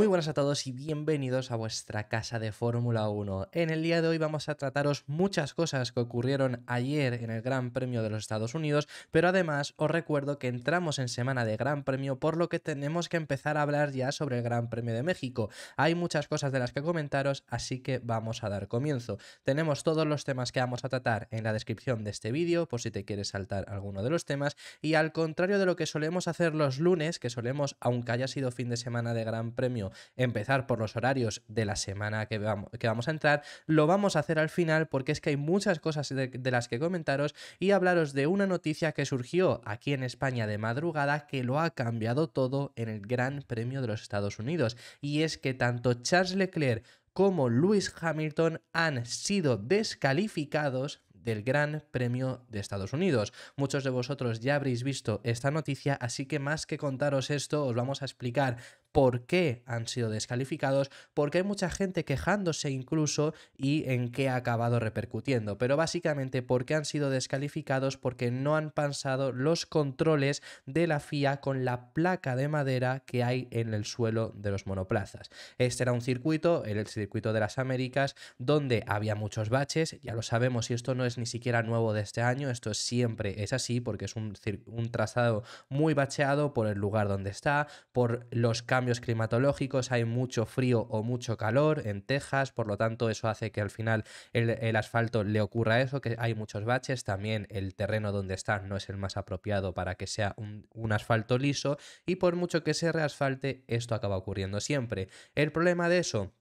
Muy buenas a todos y bienvenidos a vuestra casa de Fórmula 1. En el día de hoy vamos a trataros muchas cosas que ocurrieron ayer en el Gran Premio de los Estados Unidos, pero además os recuerdo que entramos en semana de Gran Premio, por lo que tenemos que empezar a hablar ya sobre el Gran Premio de México. Hay muchas cosas de las que comentaros, así que vamos a dar comienzo. Tenemos todos los temas que vamos a tratar en la descripción de este vídeo, por si te quieres saltar alguno de los temas, y al contrario de lo que solemos hacer los lunes, que solemos, aunque haya sido fin de semana de Gran Premio, empezar por los horarios de la semana que vamos, que vamos a entrar, lo vamos a hacer al final porque es que hay muchas cosas de, de las que comentaros y hablaros de una noticia que surgió aquí en España de madrugada que lo ha cambiado todo en el Gran Premio de los Estados Unidos. Y es que tanto Charles Leclerc como Lewis Hamilton han sido descalificados del Gran Premio de Estados Unidos. Muchos de vosotros ya habréis visto esta noticia, así que más que contaros esto, os vamos a explicar por qué han sido descalificados, porque hay mucha gente quejándose incluso y en qué ha acabado repercutiendo. Pero básicamente porque han sido descalificados porque no han pasado los controles de la FIA con la placa de madera que hay en el suelo de los monoplazas. Este era un circuito, el circuito de las Américas, donde había muchos baches, ya lo sabemos y esto no es ni siquiera nuevo de este año, esto siempre es así porque es un, un trazado muy bacheado por el lugar donde está, por los cambios cambios climatológicos, hay mucho frío o mucho calor en Texas, por lo tanto eso hace que al final el, asfalto le ocurra eso, que hay muchos baches, también el terreno donde está no es el más apropiado para que sea un asfalto liso y por mucho que se reasfalte esto acaba ocurriendo siempre. El problema de eso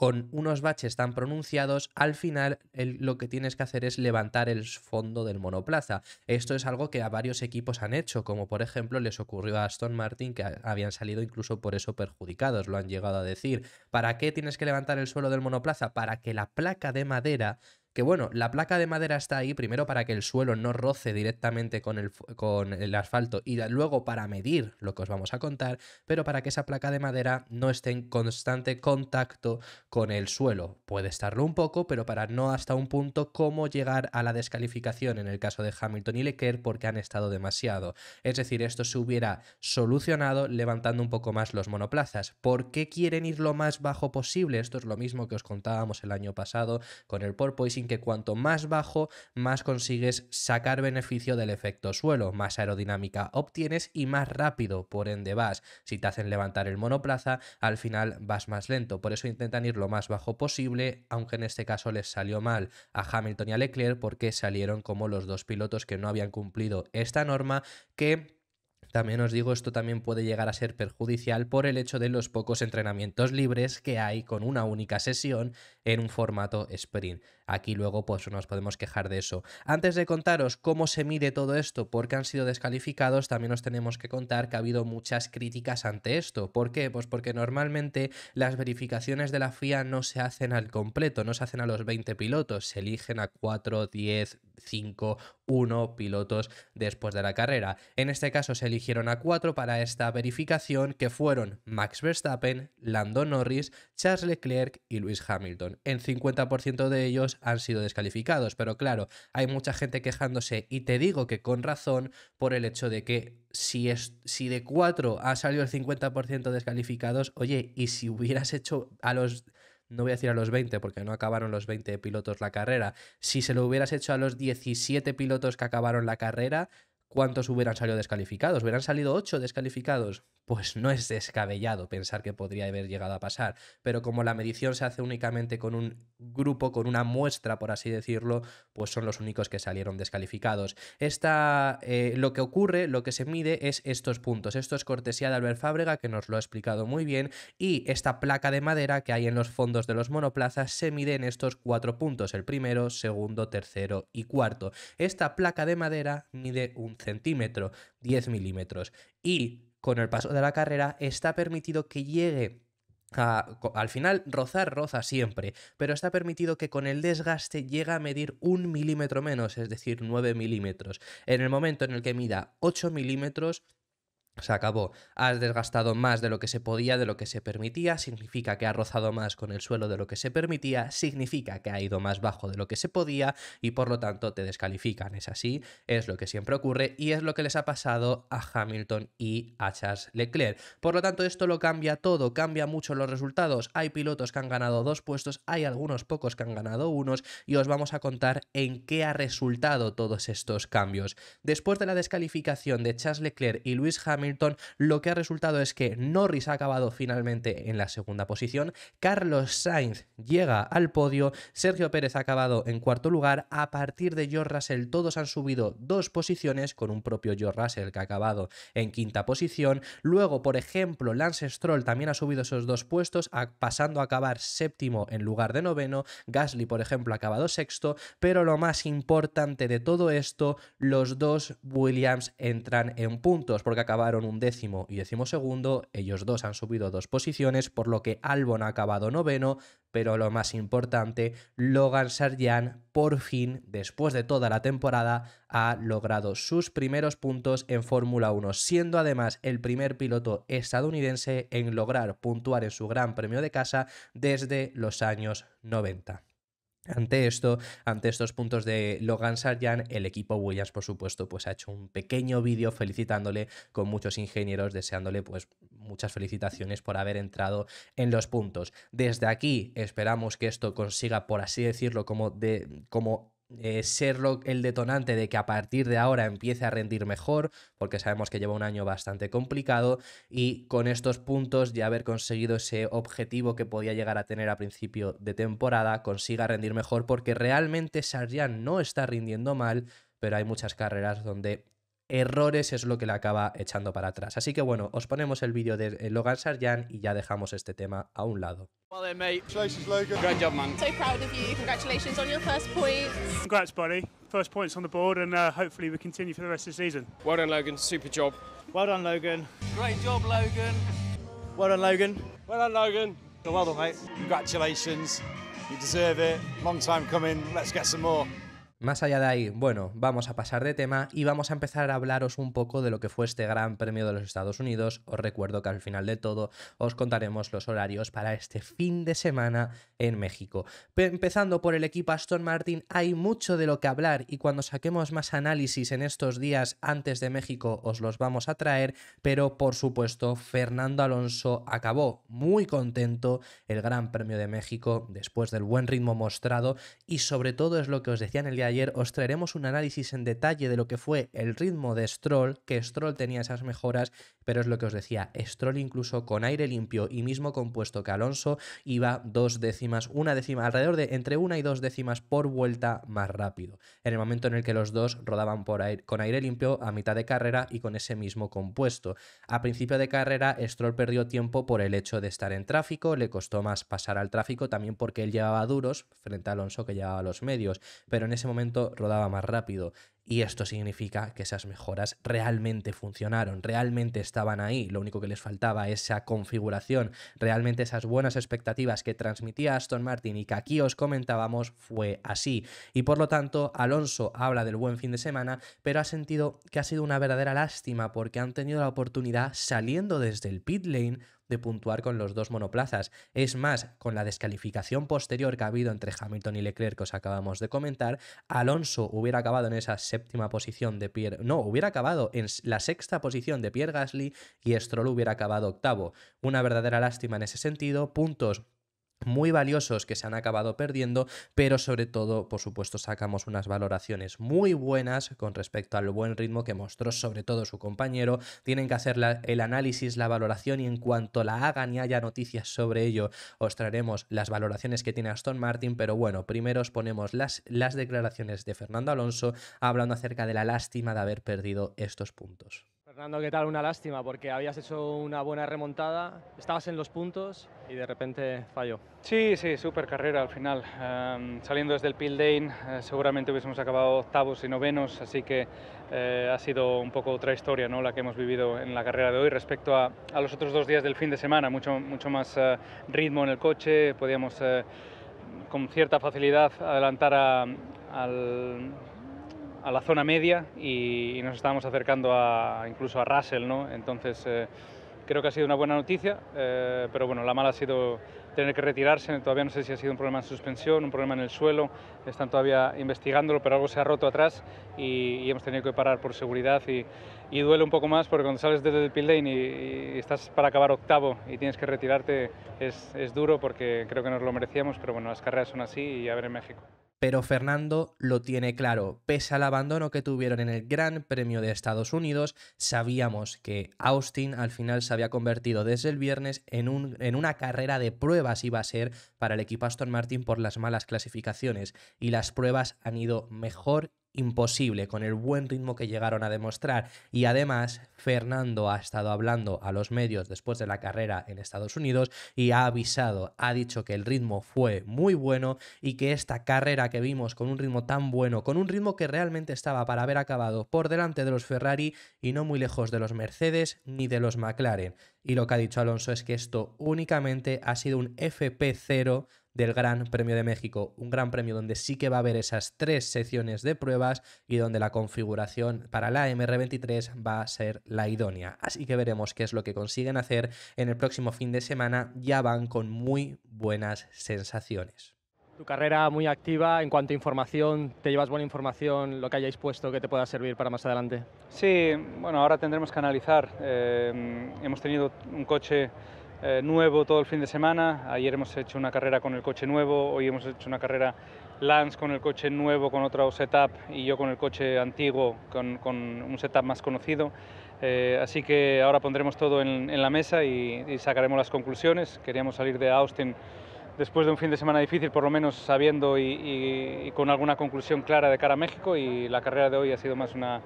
con unos baches tan pronunciados, al final lo que tienes que hacer es levantar el fondo del monoplaza. Esto es algo que a varios equipos han hecho, como por ejemplo les ocurrió a Aston Martin, que habían salido incluso por eso perjudicados, lo han llegado a decir. ¿Para qué tienes que levantar el suelo del monoplaza? Para que la placa de madera que bueno, la placa de madera está ahí primero para que el suelo no roce directamente con el, con el asfalto y luego para medir lo que os vamos a contar, pero para que esa placa de madera no esté en constante contacto con el suelo. Puede estarlo un poco, pero para no hasta un punto cómo llegar a la descalificación en el caso de Hamilton y Leclerc porque han estado demasiado. Es decir, esto se hubiera solucionado levantando un poco más los monoplazas. ¿Por qué quieren ir lo más bajo posible? Esto es lo mismo que os contábamos el año pasado con el porpoise que cuanto más bajo, más consigues sacar beneficio del efecto suelo, más aerodinámica obtienes y más rápido, por ende vas. Si te hacen levantar el monoplaza, al final vas más lento, por eso intentan ir lo más bajo posible, aunque en este caso les salió mal a Hamilton y a Leclerc porque salieron como los dos pilotos que no habían cumplido esta norma que también os digo, esto también puede llegar a ser perjudicial por el hecho de los pocos entrenamientos libres que hay con una única sesión en un formato sprint aquí luego pues nos podemos quejar de eso. Antes de contaros cómo se mide todo esto, porque han sido descalificados, también os tenemos que contar que ha habido muchas críticas ante esto. ¿Por qué? Pues porque normalmente las verificaciones de la FIA no se hacen al completo, no se hacen a los 20 pilotos, se eligen a 4, 10, 5, 1 pilotos después de la carrera. En este caso se eligieron a 4 para esta verificación que fueron Max Verstappen, Lando Norris, Charles Leclerc y Lewis Hamilton. En 50% de ellos han sido descalificados. Pero claro, hay mucha gente quejándose y te digo que con razón por el hecho de que si, es, si de 4 ha salido el 50% descalificados, oye, y si hubieras hecho a los no voy a decir a los 20 porque no acabaron los 20 pilotos la carrera, si se lo hubieras hecho a los 17 pilotos que acabaron la carrera, ¿cuántos hubieran salido descalificados? ¿Hubieran salido ocho descalificados? Pues no es descabellado pensar que podría haber llegado a pasar, pero como la medición se hace únicamente con un grupo, con una muestra, por así decirlo, pues son los únicos que salieron descalificados. Esta, eh, lo que ocurre, lo que se mide es estos puntos. Esto es cortesía de Albert Fábrega, que nos lo ha explicado muy bien, y esta placa de madera que hay en los fondos de los monoplazas se mide en estos cuatro puntos, el primero, segundo, tercero y cuarto. Esta placa de madera mide un centímetro, 10 milímetros. Y con el paso de la carrera está permitido que llegue al final, rozar roza siempre, pero está permitido que con el desgaste llegue a medir un milímetro menos, es decir, 9 milímetros. En el momento en el que mida 8 milímetros, se acabó. Has desgastado más de lo que se podía, de lo que se permitía, significa que ha rozado más con el suelo de lo que se permitía, significa que ha ido más bajo de lo que se podía y por lo tanto te descalifican. Es así, es lo que siempre ocurre y es lo que les ha pasado a Hamilton y a Charles Leclerc. Por lo tanto, esto lo cambia todo, cambia mucho los resultados. Hay pilotos que han ganado dos puestos, hay algunos pocos que han ganado unos y os vamos a contar en qué ha resultado todos estos cambios. Después de la descalificación de Charles Leclerc y Luis Hamilton, Hamilton, lo que ha resultado es que Norris ha acabado finalmente en la segunda posición, Carlos Sainz llega al podio, Sergio Pérez ha acabado en cuarto lugar, a partir de George Russell todos han subido dos posiciones, con un propio George Russell que ha acabado en quinta posición, luego por ejemplo Lance Stroll también ha subido esos dos puestos, pasando a acabar séptimo en lugar de noveno, Gasly por ejemplo ha acabado sexto, pero lo más importante de todo esto, los dos Williams entran en puntos, porque acabaron un décimo y décimo segundo, ellos dos han subido dos posiciones, por lo que Albon ha acabado noveno, pero lo más importante, Logan Sargent por fin, después de toda la temporada, ha logrado sus primeros puntos en Fórmula 1, siendo además el primer piloto estadounidense en lograr puntuar en su Gran Premio de Casa desde los años 90. Ante esto, ante estos puntos de Logan Sarjan, el equipo Williams, por supuesto, pues ha hecho un pequeño vídeo felicitándole con muchos ingenieros, deseándole pues muchas felicitaciones por haber entrado en los puntos. Desde aquí esperamos que esto consiga, por así decirlo, como de como eh, ser el detonante de que a partir de ahora empiece a rendir mejor, porque sabemos que lleva un año bastante complicado y con estos puntos ya haber conseguido ese objetivo que podía llegar a tener a principio de temporada, consiga rendir mejor porque realmente Sarjan no está rindiendo mal, pero hay muchas carreras donde errores es lo que le acaba echando para atrás. Así que bueno, os ponemos el vídeo de eh, Logan Sarjan y ya dejamos este tema a un lado. Well then, mate. Logan. Great job, man. So proud of you. Congratulations on your first points. Congrats, buddy. First points on the board, and uh, hopefully we continue for the rest of the season. Well done, Logan. Super job. Well done, Logan. Great job, Logan. Well done, Logan. Well done, Logan. Well done, mate. Congratulations. You deserve it. Long time coming. Let's get some more. Más allá de ahí, bueno, vamos a pasar de tema y vamos a empezar a hablaros un poco de lo que fue este Gran Premio de los Estados Unidos. Os recuerdo que al final de todo os contaremos los horarios para este fin de semana en México. Empezando por el equipo Aston Martin, hay mucho de lo que hablar y cuando saquemos más análisis en estos días antes de México os los vamos a traer, pero por supuesto Fernando Alonso acabó muy contento el Gran Premio de México después del buen ritmo mostrado y sobre todo es lo que os decía en el día ayer os traeremos un análisis en detalle de lo que fue el ritmo de Stroll, que Stroll tenía esas mejoras, pero es lo que os decía, Stroll incluso con aire limpio y mismo compuesto que Alonso iba dos décimas, una décima, alrededor de entre una y dos décimas por vuelta más rápido, en el momento en el que los dos rodaban por aire, con aire limpio a mitad de carrera y con ese mismo compuesto. A principio de carrera, Stroll perdió tiempo por el hecho de estar en tráfico, le costó más pasar al tráfico también porque él llevaba duros frente a Alonso que llevaba los medios, pero en ese momento rodaba más rápido y esto significa que esas mejoras realmente funcionaron, realmente estaban ahí, lo único que les faltaba esa configuración, realmente esas buenas expectativas que transmitía Aston Martin y que aquí os comentábamos fue así. Y por lo tanto, Alonso habla del buen fin de semana, pero ha sentido que ha sido una verdadera lástima porque han tenido la oportunidad saliendo desde el pit lane de puntuar con los dos monoplazas. Es más, con la descalificación posterior que ha habido entre Hamilton y Leclerc que os acabamos de comentar, Alonso hubiera acabado en esa séptima posición de Pierre. No, hubiera acabado en la sexta posición de Pierre Gasly y Stroll hubiera acabado octavo. Una verdadera lástima en ese sentido. Puntos muy valiosos que se han acabado perdiendo, pero sobre todo, por supuesto, sacamos unas valoraciones muy buenas con respecto al buen ritmo que mostró sobre todo su compañero. Tienen que hacer el análisis, la valoración y en cuanto la hagan y haya noticias sobre ello, os traeremos las valoraciones que tiene Aston Martin, pero bueno, primero os ponemos las, las declaraciones de Fernando Alonso hablando acerca de la lástima de haber perdido estos puntos. Fernando, ¿qué tal? Una lástima, porque habías hecho una buena remontada, estabas en los puntos y de repente falló. Sí, sí, súper carrera al final. Em, saliendo desde el Pildain, eh, seguramente hubiésemos acabado octavos y novenos, así que eh, ha sido un poco otra historia ¿no? la que hemos vivido en la carrera de hoy respecto a, los otros dos días del fin de semana. Mucho, mucho más eh, ritmo en el coche, podíamos con cierta facilidad adelantar a, al a la zona media y, nos estábamos acercando a, incluso a Russell, ¿no? Entonces eh, creo que ha sido una buena noticia, eh, pero bueno, la mala ha sido tener que retirarse, todavía no sé si ha sido un problema de suspensión, un problema en el suelo, están todavía investigándolo, pero algo se ha roto atrás y, hemos tenido que parar por seguridad y, duele un poco más porque cuando sales desde el pit lane y, estás para acabar octavo y tienes que retirarte es, es duro porque creo que nos lo merecíamos, pero bueno, las carreras son así y a ver en México. Pero Fernando lo tiene claro, pese al abandono que tuvieron en el Gran Premio de Estados Unidos, sabíamos que Austin al final se había convertido desde el viernes en, una carrera de pruebas iba a ser para el equipo Aston Martin por las malas clasificaciones y las pruebas han ido mejor imposible con el buen ritmo que llegaron a demostrar. Y además, Fernando ha estado hablando a los medios después de la carrera en Estados Unidos y ha avisado, ha dicho que el ritmo fue muy bueno y que esta carrera que vimos con un ritmo tan bueno, con un ritmo que realmente estaba para haber acabado por delante de los Ferrari y no muy lejos de los Mercedes ni de los McLaren. Y lo que ha dicho Alonso es que esto únicamente ha sido un FP0 del Gran Premio de México. Un Gran Premio donde sí que va a haber esas tres secciones de pruebas y donde la configuración para la MR23 va a ser la idónea. Así que veremos qué es lo que consiguen hacer en el próximo fin de semana. Ya van con muy buenas sensaciones. Tu carrera muy activa en cuanto a información, ¿te llevas buena información, lo que hayáis puesto que te pueda servir para más adelante? Sí, bueno, ahora tendremos que analizar. Eh, hemos tenido un coche eh, nuevo todo el fin de semana. Ayer hemos hecho una carrera con el coche nuevo, hoy hemos hecho una carrera Lance con el coche nuevo, con otro setup, y yo con el coche antiguo, con, un setup más conocido. Eh, así que ahora pondremos todo en, la mesa y, sacaremos las conclusiones. Queríamos salir de Austin después de un fin de semana difícil, por lo menos sabiendo y, con alguna conclusión clara de cara a México, y la carrera de hoy ha sido más una,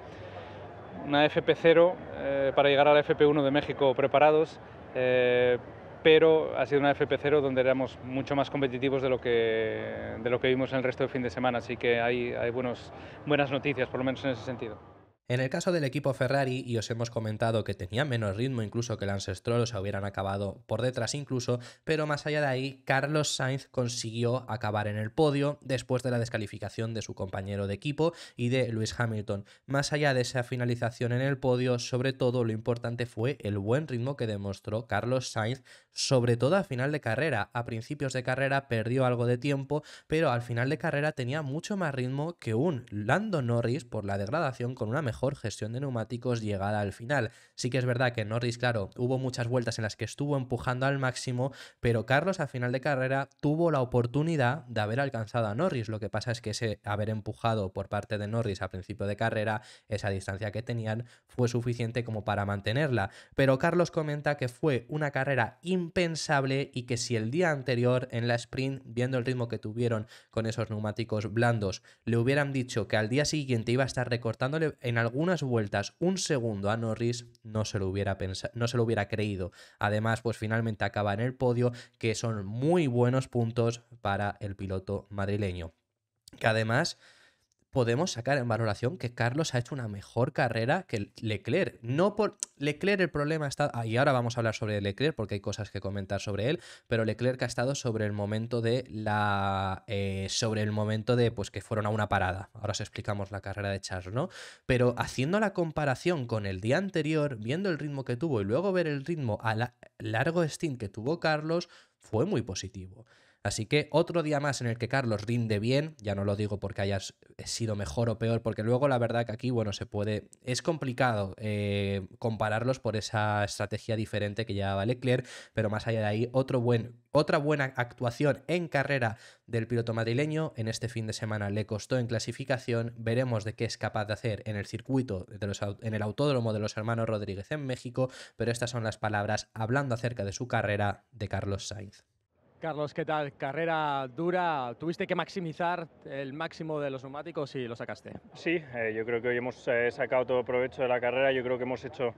una FP0 eh, para llegar a la FP1 de México preparados. Eh, pero ha sido una FP0 donde éramos mucho más competitivos de lo que, de lo que vimos en el resto del fin de semana, así que hay, buenas noticias, por lo menos en ese sentido. En el caso del equipo Ferrari, y os hemos comentado que tenía menos ritmo incluso que el Ancestral, o hubieran acabado por detrás incluso, pero más allá de ahí, Carlos Sainz consiguió acabar en el podio después de la descalificación de su compañero de equipo y de Lewis Hamilton. Más allá de esa finalización en el podio, sobre todo lo importante fue el buen ritmo que demostró Carlos Sainz sobre todo a final de carrera. A principios de carrera perdió algo de tiempo, pero al final de carrera tenía mucho más ritmo que un Lando Norris por la degradación con una mejor gestión de neumáticos llegada al final. Sí que es verdad que Norris, claro, hubo muchas vueltas en las que estuvo empujando al máximo, pero Carlos a final de carrera tuvo la oportunidad de haber alcanzado a Norris. Lo que pasa es que ese haber empujado por parte de Norris a principio de carrera, esa distancia que tenían, fue suficiente como para mantenerla. Pero Carlos comenta que fue una carrera impensable y que si el día anterior en la sprint, viendo el ritmo que tuvieron con esos neumáticos blandos, le hubieran dicho que al día siguiente iba a estar recortándole en algunas vueltas un segundo a Norris, no se lo hubiera, no se lo hubiera creído. Además, pues finalmente acaba en el podio, que son muy buenos puntos para el piloto madrileño. Que además podemos sacar en valoración que Carlos ha hecho una mejor carrera que Leclerc. No por Leclerc el problema está, estado... Ah, y ahora vamos a hablar sobre Leclerc porque hay cosas que comentar sobre él, pero Leclerc ha estado sobre el momento de la eh, sobre el momento de pues que fueron a una parada. Ahora os explicamos la carrera de Charles, ¿no? Pero haciendo la comparación con el día anterior, viendo el ritmo que tuvo y luego ver el ritmo a largo stint que tuvo Carlos, fue muy positivo. Así que otro día más en el que Carlos rinde bien, ya no lo digo porque hayas sido mejor o peor, porque luego la verdad que aquí, bueno, se puede, es complicado eh, compararlos por esa estrategia diferente que llevaba Leclerc, pero más allá de ahí, otro buen, otra buena actuación en carrera del piloto madrileño, en este fin de semana le costó en clasificación, veremos de qué es capaz de hacer en el circuito, en el autódromo de los hermanos Rodríguez en México, pero estas son las palabras hablando acerca de su carrera de Carlos Sainz. Carlos, ¿qué tal? Carrera dura, tuviste que maximizar el máximo de los neumáticos y lo sacaste. Sí, eh, yo creo que hoy hemos eh, sacado todo provecho de la carrera, yo creo que hemos hecho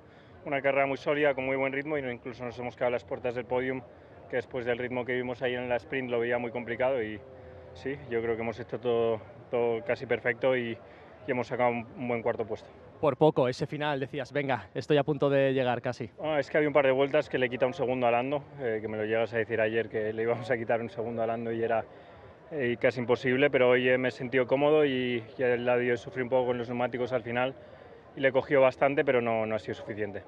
una carrera muy sólida, con muy buen ritmo y no incluso nos hemos quedado a las puertas del podium, que después del ritmo que vimos ahí en la sprint lo veía muy complicado y sí, yo creo que hemos hecho todo, casi perfecto y, hemos sacado un buen cuarto puesto por poco ese final decías, venga, estoy a punto de llegar casi. Ah, es que había un par de vueltas que le quita un segundo alando, eh, que me lo llegas a decir ayer que le íbamos a quitar un segundo alando y era eh, casi imposible, pero hoy me he sentido cómodo y, y el sufrí un poco con los neumáticos al final y le cogió bastante, pero no, no ha sido suficiente.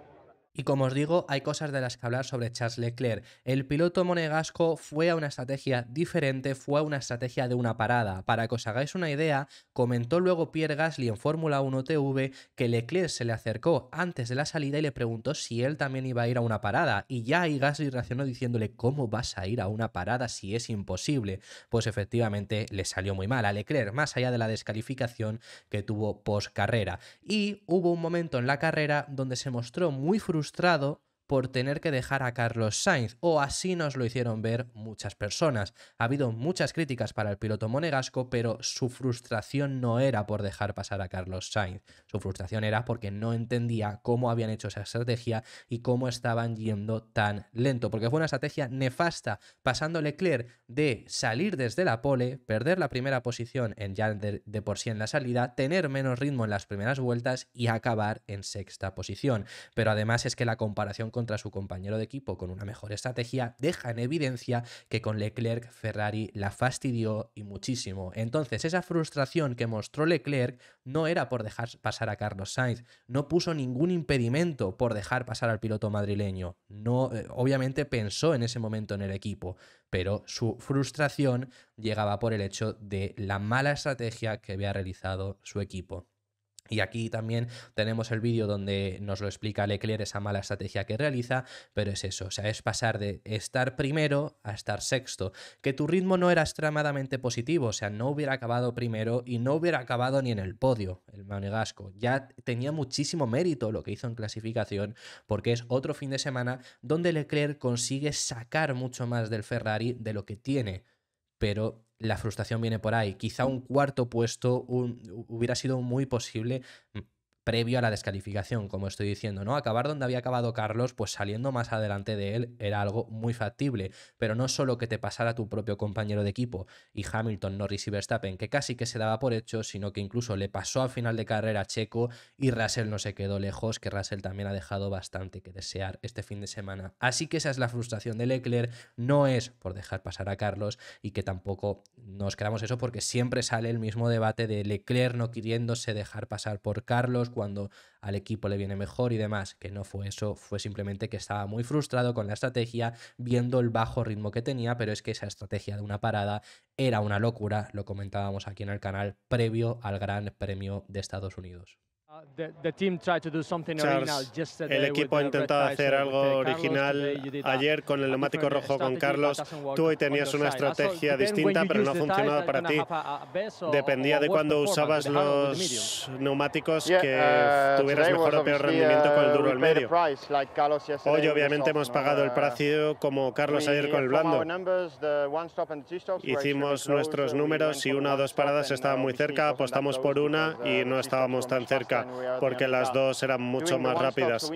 Y como os digo, hay cosas de las que hablar sobre Charles Leclerc. El piloto monegasco fue a una estrategia diferente, fue a una estrategia de una parada. Para que os hagáis una idea, comentó luego Pierre Gasly en Fórmula 1 TV que Leclerc se le acercó antes de la salida y le preguntó si él también iba a ir a una parada. Y ya ahí Gasly reaccionó diciéndole, ¿cómo vas a ir a una parada si es imposible? Pues efectivamente le salió muy mal a Leclerc, más allá de la descalificación que tuvo post carrera. Y hubo un momento en la carrera donde se mostró muy frustrado frustrado por tener que dejar a Carlos Sainz, o así nos lo hicieron ver muchas personas. Ha habido muchas críticas para el piloto monegasco, pero su frustración no era por dejar pasar a Carlos Sainz, su frustración era porque no entendía cómo habían hecho esa estrategia y cómo estaban yendo tan lento, porque fue una estrategia nefasta, pasando Leclerc de salir desde la pole, perder la primera posición en ya de, de por sí en la salida, tener menos ritmo en las primeras vueltas y acabar en sexta posición. Pero además es que la comparación con contra su compañero de equipo con una mejor estrategia deja en evidencia que con Leclerc Ferrari la fastidió y muchísimo. Entonces esa frustración que mostró Leclerc no era por dejar pasar a Carlos Sainz, no puso ningún impedimento por dejar pasar al piloto madrileño. No, eh, obviamente pensó en ese momento en el equipo, pero su frustración llegaba por el hecho de la mala estrategia que había realizado su equipo. Y aquí también tenemos el vídeo donde nos lo explica Leclerc esa mala estrategia que realiza, pero es eso, o sea, es pasar de estar primero a estar sexto, que tu ritmo no era extremadamente positivo, o sea, no hubiera acabado primero y no hubiera acabado ni en el podio el Monegasco. Ya tenía muchísimo mérito lo que hizo en clasificación, porque es otro fin de semana donde Leclerc consigue sacar mucho más del Ferrari de lo que tiene pero la frustración viene por ahí. Quizá un cuarto puesto hubiera sido muy posible previo a la descalificación, como estoy diciendo, ¿no? Acabar donde había acabado Carlos, pues saliendo más adelante de él era algo muy factible, pero no solo que te pasara tu propio compañero de equipo y Hamilton, no y Verstappen, que casi que se daba por hecho, sino que incluso le pasó a final de carrera a Checo y Russell no se quedó lejos, que Russell también ha dejado bastante que desear este fin de semana. Así que esa es la frustración de Leclerc, no es por dejar pasar a Carlos y que tampoco nos quedamos eso porque siempre sale el mismo debate de Leclerc no queriéndose dejar pasar por Carlos, cuando al equipo le viene mejor y demás, que no fue eso, fue simplemente que estaba muy frustrado con la estrategia, viendo el bajo ritmo que tenía, pero es que esa estrategia de una parada era una locura, lo comentábamos aquí en el canal previo al Gran Premio de Estados Unidos el equipo ha intentado hacer algo original ayer con el neumático rojo con Carlos. Tú hoy tenías una estrategia distinta, pero no ha funcionado para ti. Dependía de cuando usabas los neumáticos que uh, tuvieras mejor o peor rendimiento con el uh, duro al medio. Hoy obviamente hemos pagado el uh, precio como Carlos ayer con el blando. Hicimos nuestros números y una o dos paradas estaban muy cerca, apostamos por una y no estábamos tan cerca porque las dos eran mucho más rápidas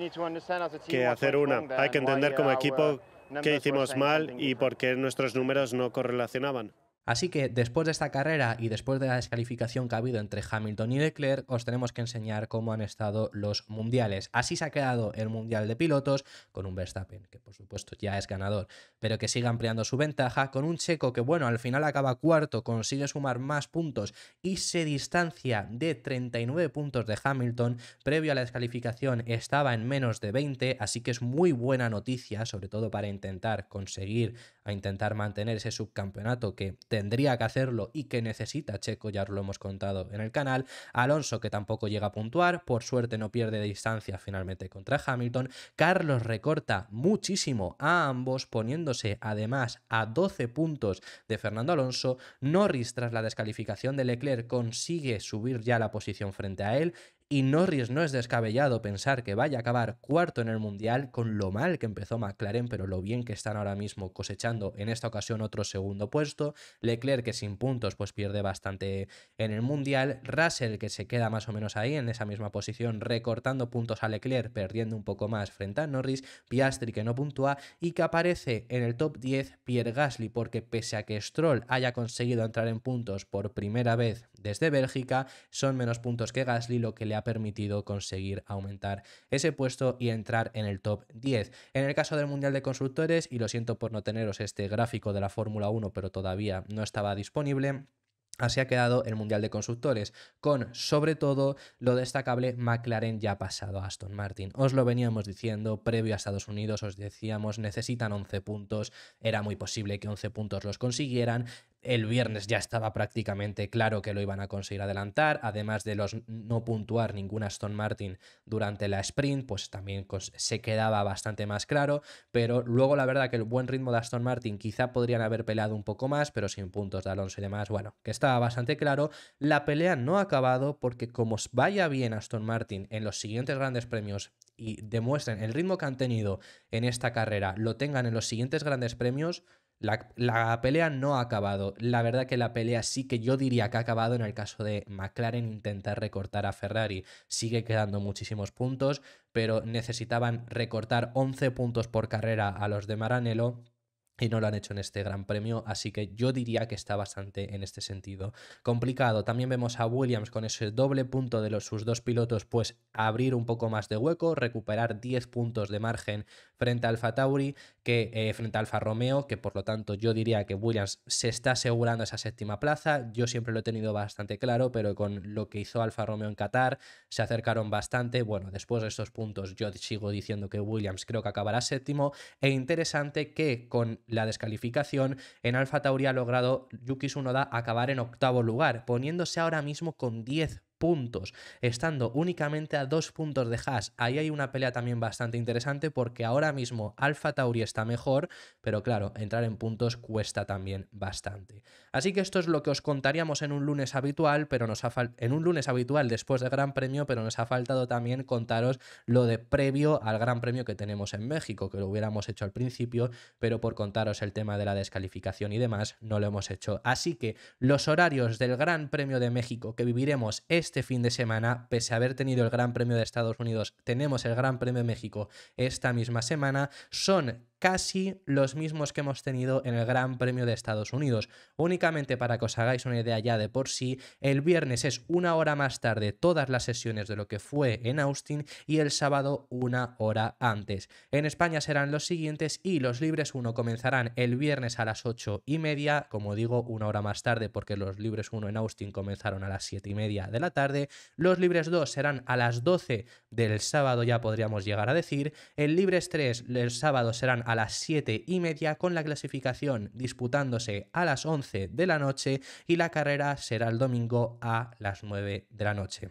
que hacer una. Hay que entender como equipo qué hicimos mal y por qué nuestros números no correlacionaban. Así que después de esta carrera y después de la descalificación que ha habido entre Hamilton y Leclerc, os tenemos que enseñar cómo han estado los mundiales. Así se ha quedado el mundial de pilotos con un Verstappen, que por supuesto ya es ganador, pero que sigue ampliando su ventaja, con un checo que bueno, al final acaba cuarto, consigue sumar más puntos y se distancia de 39 puntos de Hamilton. Previo a la descalificación estaba en menos de 20, así que es muy buena noticia, sobre todo para intentar conseguir a intentar mantener ese subcampeonato que tendría que hacerlo y que necesita Checo, ya lo hemos contado en el canal. Alonso que tampoco llega a puntuar, por suerte no pierde distancia finalmente contra Hamilton. Carlos recorta muchísimo a ambos, poniéndose además a 12 puntos de Fernando Alonso. Norris tras la descalificación de Leclerc consigue subir ya la posición frente a él y Norris no es descabellado pensar que vaya a acabar cuarto en el Mundial con lo mal que empezó McLaren, pero lo bien que están ahora mismo cosechando en esta ocasión otro segundo puesto. Leclerc que sin puntos pues pierde bastante en el Mundial. Russell que se queda más o menos ahí en esa misma posición recortando puntos a Leclerc, perdiendo un poco más frente a Norris. Piastri que no puntúa y que aparece en el top 10 Pierre Gasly porque pese a que Stroll haya conseguido entrar en puntos por primera vez desde Bélgica, son menos puntos que Gasly, lo que le ha permitido conseguir aumentar ese puesto y entrar en el top 10. En el caso del Mundial de Constructores, y lo siento por no teneros este gráfico de la Fórmula 1, pero todavía no estaba disponible, Así ha quedado el Mundial de Constructores, con sobre todo lo destacable McLaren ya pasado a Aston Martin. Os lo veníamos diciendo previo a Estados Unidos, os decíamos necesitan 11 puntos, era muy posible que 11 puntos los consiguieran, el viernes ya estaba prácticamente claro que lo iban a conseguir adelantar, además de los no puntuar ninguna Aston Martin durante la sprint, pues también se quedaba bastante más claro, pero luego la verdad que el buen ritmo de Aston Martin quizá podrían haber peleado un poco más, pero sin puntos de Alonso y demás, bueno, que estaba bastante claro, la pelea no ha acabado porque como vaya bien Aston Martin en los siguientes grandes premios y demuestren el ritmo que han tenido en esta carrera, lo tengan en los siguientes grandes premios, la, pelea no ha acabado. La verdad que la pelea sí que yo diría que ha acabado en el caso de McLaren intentar recortar a Ferrari. Sigue quedando muchísimos puntos, pero necesitaban recortar 11 puntos por carrera a los de Maranello y no lo han hecho en este gran premio, así que yo diría que está bastante en este sentido complicado. También vemos a Williams con ese doble punto de los, sus dos pilotos, pues abrir un poco más de hueco, recuperar 10 puntos de margen frente a Alfa Tauri, que eh, frente a Alfa Romeo, que por lo tanto yo diría que Williams se está asegurando esa séptima plaza. Yo siempre lo he tenido bastante claro, pero con lo que hizo Alfa Romeo en Qatar se acercaron bastante. Bueno, después de estos puntos yo sigo diciendo que Williams creo que acabará séptimo e interesante que con la descalificación, en Alfa Tauri ha logrado Yuki Tsunoda acabar en octavo lugar, poniéndose ahora mismo con 10 puntos, estando únicamente a dos puntos de Haas. Ahí hay una pelea también bastante interesante porque ahora mismo Alfa Tauri está mejor, pero claro, entrar en puntos cuesta también bastante. Así que esto es lo que os contaríamos en un lunes habitual, pero nos ha en un lunes habitual después del Gran Premio, pero nos ha faltado también contaros lo de previo al Gran Premio que tenemos en México, que lo hubiéramos hecho al principio, pero por contaros el tema de la descalificación y demás, no lo hemos hecho. Así que los horarios del Gran Premio de México que viviremos este este fin de semana, pese a haber tenido el Gran Premio de Estados Unidos, tenemos el Gran Premio de México esta misma semana, son casi los mismos que hemos tenido en el Gran Premio de Estados Unidos. Únicamente para que os hagáis una idea ya de por sí, el viernes es una hora más tarde todas las sesiones de lo que fue en Austin y el sábado una hora antes. En España serán los siguientes y los libres 1 comenzarán el viernes a las 8 y media, como digo, una hora más tarde porque los libres 1 en Austin comenzaron a las 7 y media de la tarde, los libres 2 serán a las 12 del sábado, ya podríamos llegar a decir, el libres 3 el sábado serán a las 7 y media con la clasificación disputándose a las 11 de la noche y la carrera será el domingo a las 9 de la noche.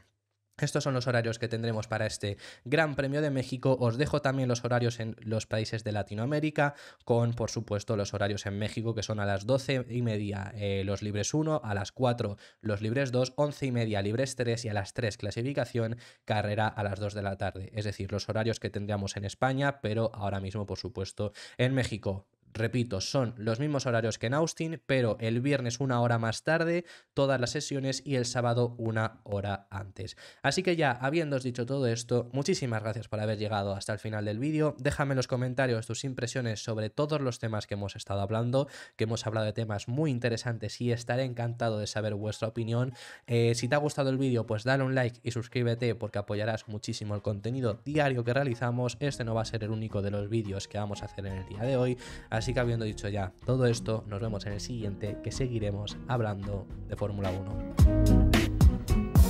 Estos son los horarios que tendremos para este Gran Premio de México. Os dejo también los horarios en los países de Latinoamérica, con por supuesto los horarios en México, que son a las 12 y media eh, los libres 1, a las 4 los libres 2, 11 y media libres 3 y a las 3 clasificación, carrera a las 2 de la tarde. Es decir, los horarios que tendríamos en España, pero ahora mismo, por supuesto, en México. Repito, son los mismos horarios que en Austin, pero el viernes una hora más tarde, todas las sesiones y el sábado una hora antes. Así que ya, habiéndos dicho todo esto, muchísimas gracias por haber llegado hasta el final del vídeo. Déjame en los comentarios tus impresiones sobre todos los temas que hemos estado hablando, que hemos hablado de temas muy interesantes y estaré encantado de saber vuestra opinión. Eh, si te ha gustado el vídeo, pues dale un like y suscríbete porque apoyarás muchísimo el contenido diario que realizamos. Este no va a ser el único de los vídeos que vamos a hacer en el día de hoy. Así que habiendo dicho ya todo esto, nos vemos en el siguiente que seguiremos hablando de Fórmula 1.